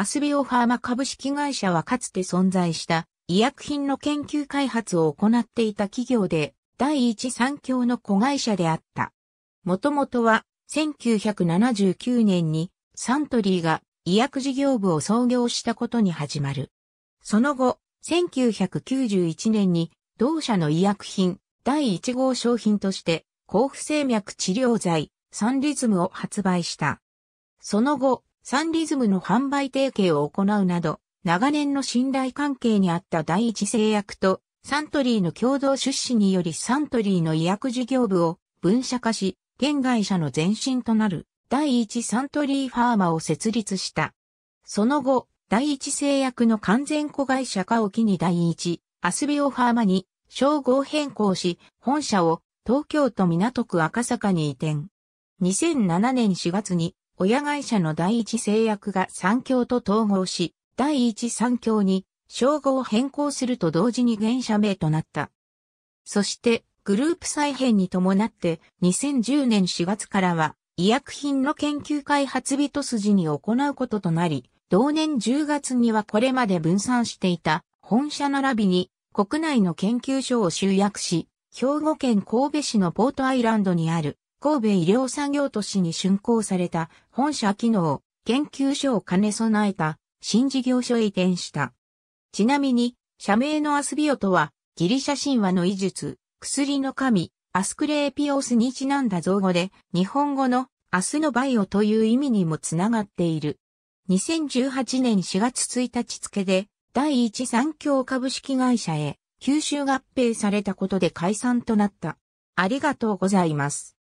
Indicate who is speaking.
Speaker 1: アスビオファーマ株式会社はかつて存在した医薬品の研究開発を行っていた企業で第一三共の子会社であった。もともとは1979年にサントリーが医薬事業部を創業したことに始まる。その後、1991年に同社の医薬品第1号商品として、抗不整脈治療剤、サンリズムを発売した。その後、サンリズムの販売提携を行うなど、長年の信頼関係にあった第一製薬とサントリーの共同出資によりサントリーの医薬事業部を分社化し、現会社の前身となる第一サントリーファーマを設立した。その後、第一製薬の完全子会社化を機に第一アスビオファーマに称号変更し、本社を東京都港区赤坂に移転。2007年4月に親会社の第一製薬が産共と統合し、第一産共に称号を変更すると同時に現社名となった。そして、グループ再編に伴って2010年4月からは医薬品の研究開発ビト筋に行うこととなり、同年10月にはこれまで分散していた本社並びに国内の研究所を集約し、兵庫県神戸市のポートアイランドにある神戸医療産業都市に竣工された本社機能、研究所を兼ね備えた新事業所へ移転した。ちなみに、社名のアスビオとは、ギリシャ神話の医術、薬の神、アスクレーピオスにちなんだ造語で、日本語の明日のバイオという意味にもつながっている。2018年4月1日付で、第一三協株式会社へ吸収合併されたことで解散となった。ありがとうございます。